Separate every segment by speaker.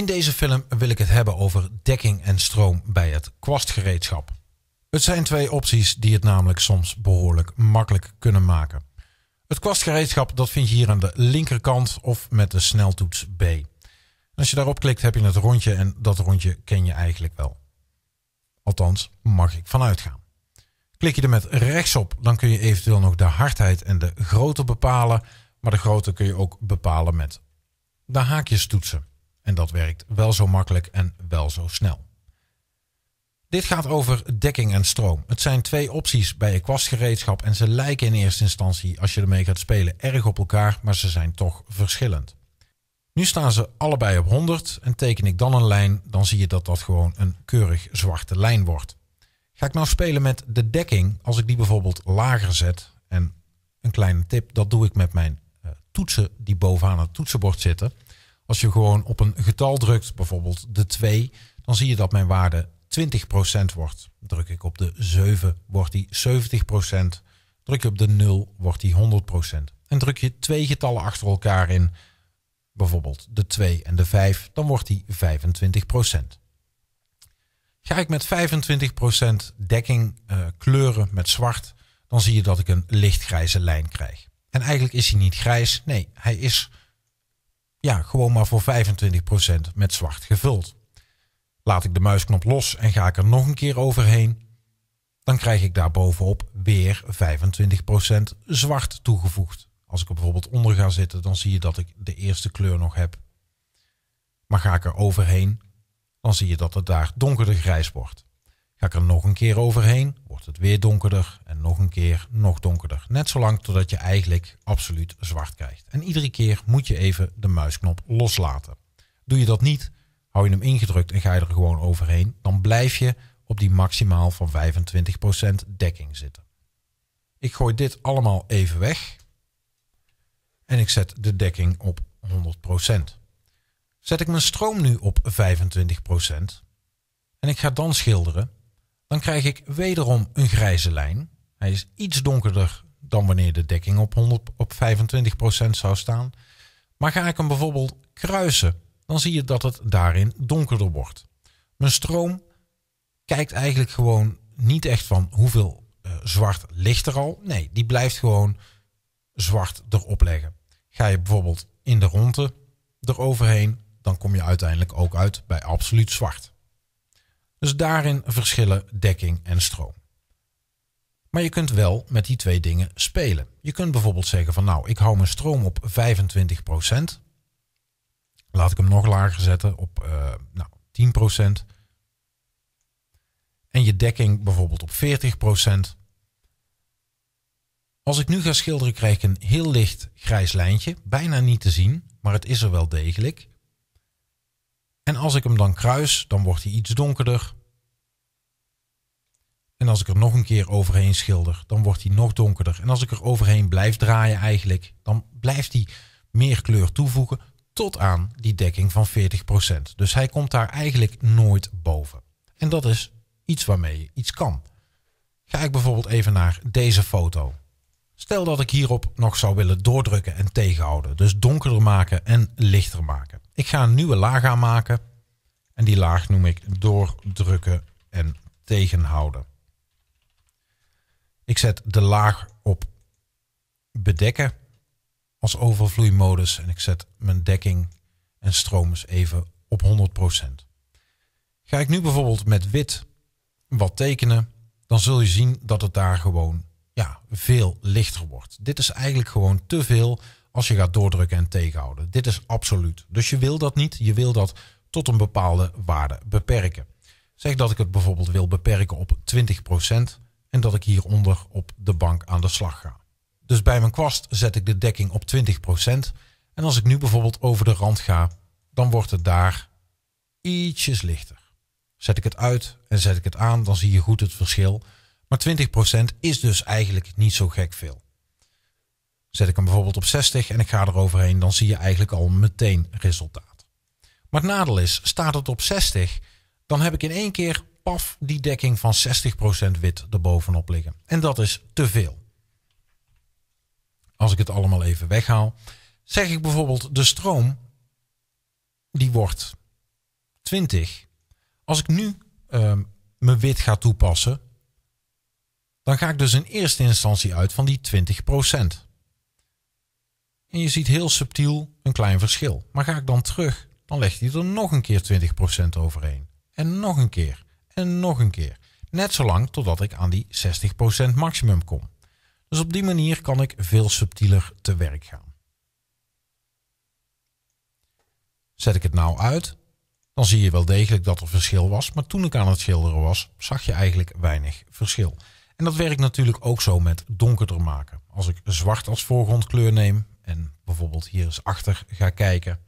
Speaker 1: In deze film wil ik het hebben over dekking en stroom bij het kwastgereedschap. Het zijn twee opties die het namelijk soms behoorlijk makkelijk kunnen maken. Het kwastgereedschap dat vind je hier aan de linkerkant of met de sneltoets B. als je daarop klikt heb je het rondje en dat rondje ken je eigenlijk wel. Althans, mag ik vanuit gaan. Klik je er met rechts op, dan kun je eventueel nog de hardheid en de grootte bepalen. Maar de grootte kun je ook bepalen met de haakjes toetsen. En dat werkt wel zo makkelijk en wel zo snel. Dit gaat over dekking en stroom. Het zijn twee opties bij je kwastgereedschap en ze lijken in eerste instantie, als je ermee gaat spelen, erg op elkaar, maar ze zijn toch verschillend. Nu staan ze allebei op 100 en teken ik dan een lijn, dan zie je dat dat gewoon een keurig zwarte lijn wordt. Ga ik nou spelen met de dekking, als ik die bijvoorbeeld lager zet, en een kleine tip, dat doe ik met mijn eh, toetsen die bovenaan het toetsenbord zitten als je gewoon op een getal drukt, bijvoorbeeld de 2, dan zie je dat mijn waarde 20% wordt. Druk ik op de 7, wordt die 70%. Druk je op de 0, wordt die 100%. En druk je twee getallen achter elkaar in, bijvoorbeeld de 2 en de 5, dan wordt die 25%. Ga ik met 25% dekking uh, kleuren met zwart, dan zie je dat ik een lichtgrijze lijn krijg. En eigenlijk is hij niet grijs, nee, hij is ja, gewoon maar voor 25% met zwart gevuld. Laat ik de muisknop los en ga ik er nog een keer overheen, dan krijg ik daarbovenop weer 25% zwart toegevoegd. Als ik er bijvoorbeeld onder ga zitten, dan zie je dat ik de eerste kleur nog heb. Maar ga ik er overheen, dan zie je dat het daar donkerder grijs wordt. Ga ik er nog een keer overheen, wordt het weer donkerder en nog een keer nog donkerder. Net zolang totdat je eigenlijk absoluut zwart krijgt. En iedere keer moet je even de muisknop loslaten. Doe je dat niet, hou je hem ingedrukt en ga je er gewoon overheen, dan blijf je op die maximaal van 25% dekking zitten. Ik gooi dit allemaal even weg en ik zet de dekking op 100%. Zet ik mijn stroom nu op 25% en ik ga dan schilderen, dan krijg ik wederom een grijze lijn. Hij is iets donkerder dan wanneer de dekking op, 100, op 25% zou staan. Maar ga ik hem bijvoorbeeld kruisen, dan zie je dat het daarin donkerder wordt. Mijn stroom kijkt eigenlijk gewoon niet echt van hoeveel eh, zwart ligt er al. Nee, die blijft gewoon zwart erop leggen. Ga je bijvoorbeeld in de ronde eroverheen, dan kom je uiteindelijk ook uit bij absoluut zwart. Dus daarin verschillen dekking en stroom. Maar je kunt wel met die twee dingen spelen. Je kunt bijvoorbeeld zeggen van nou, ik hou mijn stroom op 25%. Laat ik hem nog lager zetten op eh, nou, 10%. En je dekking bijvoorbeeld op 40%. Als ik nu ga schilderen krijg ik een heel licht grijs lijntje. Bijna niet te zien, maar het is er wel degelijk. En als ik hem dan kruis, dan wordt hij iets donkerder. En als ik er nog een keer overheen schilder, dan wordt hij nog donkerder. En als ik er overheen blijf draaien eigenlijk, dan blijft hij meer kleur toevoegen tot aan die dekking van 40%. Dus hij komt daar eigenlijk nooit boven. En dat is iets waarmee je iets kan. Ga ik bijvoorbeeld even naar deze foto. Stel dat ik hierop nog zou willen doordrukken en tegenhouden. Dus donkerder maken en lichter maken. Ik ga een nieuwe laag aanmaken. En die laag noem ik doordrukken en tegenhouden. Ik zet de laag op bedekken als overvloeimodus. En ik zet mijn dekking en stroom eens even op 100%. Ga ik nu bijvoorbeeld met wit wat tekenen, dan zul je zien dat het daar gewoon ja, veel lichter wordt. Dit is eigenlijk gewoon te veel als je gaat doordrukken en tegenhouden. Dit is absoluut. Dus je wil dat niet. Je wil dat tot een bepaalde waarde beperken. Zeg dat ik het bijvoorbeeld wil beperken op 20% en dat ik hieronder op de bank aan de slag ga. Dus bij mijn kwast zet ik de dekking op 20%. En als ik nu bijvoorbeeld over de rand ga, dan wordt het daar ietsjes lichter. Zet ik het uit en zet ik het aan, dan zie je goed het verschil. Maar 20% is dus eigenlijk niet zo gek veel. Zet ik hem bijvoorbeeld op 60 en ik ga eroverheen, dan zie je eigenlijk al meteen resultaat. Maar het nadeel is, staat het op 60, dan heb ik in één keer paf die dekking van 60% wit erbovenop liggen. En dat is te veel. Als ik het allemaal even weghaal, zeg ik bijvoorbeeld de stroom, die wordt 20. Als ik nu ehm, mijn wit ga toepassen, dan ga ik dus in eerste instantie uit van die 20%. En je ziet heel subtiel een klein verschil. Maar ga ik dan terug, dan leg je er nog een keer 20% overheen. En nog een keer. En nog een keer. Net zolang totdat ik aan die 60% maximum kom. Dus op die manier kan ik veel subtieler te werk gaan. Zet ik het nou uit, dan zie je wel degelijk dat er verschil was. Maar toen ik aan het schilderen was, zag je eigenlijk weinig verschil. En dat werkt natuurlijk ook zo met donkerder maken. Als ik zwart als voorgrondkleur neem en bijvoorbeeld hier eens achter ga kijken.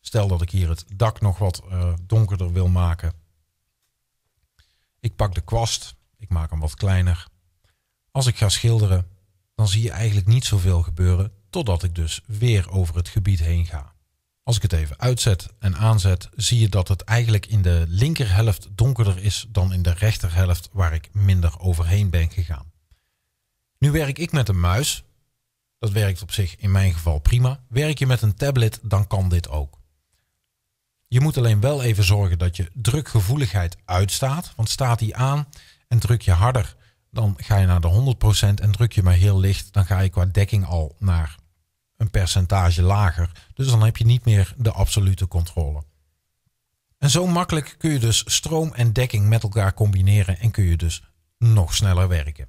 Speaker 1: Stel dat ik hier het dak nog wat eh, donkerder wil maken. Ik pak de kwast, ik maak hem wat kleiner. Als ik ga schilderen, dan zie je eigenlijk niet zoveel gebeuren totdat ik dus weer over het gebied heen ga. Als ik het even uitzet en aanzet, zie je dat het eigenlijk in de linkerhelft donkerder is dan in de rechterhelft waar ik minder overheen ben gegaan. Nu werk ik met een muis, dat werkt op zich in mijn geval prima. Werk je met een tablet, dan kan dit ook. Je moet alleen wel even zorgen dat je drukgevoeligheid uitstaat. Want staat die aan en druk je harder, dan ga je naar de 100% en druk je maar heel licht, dan ga je qua dekking al naar een percentage lager. Dus dan heb je niet meer de absolute controle. En zo makkelijk kun je dus stroom en dekking met elkaar combineren en kun je dus nog sneller werken.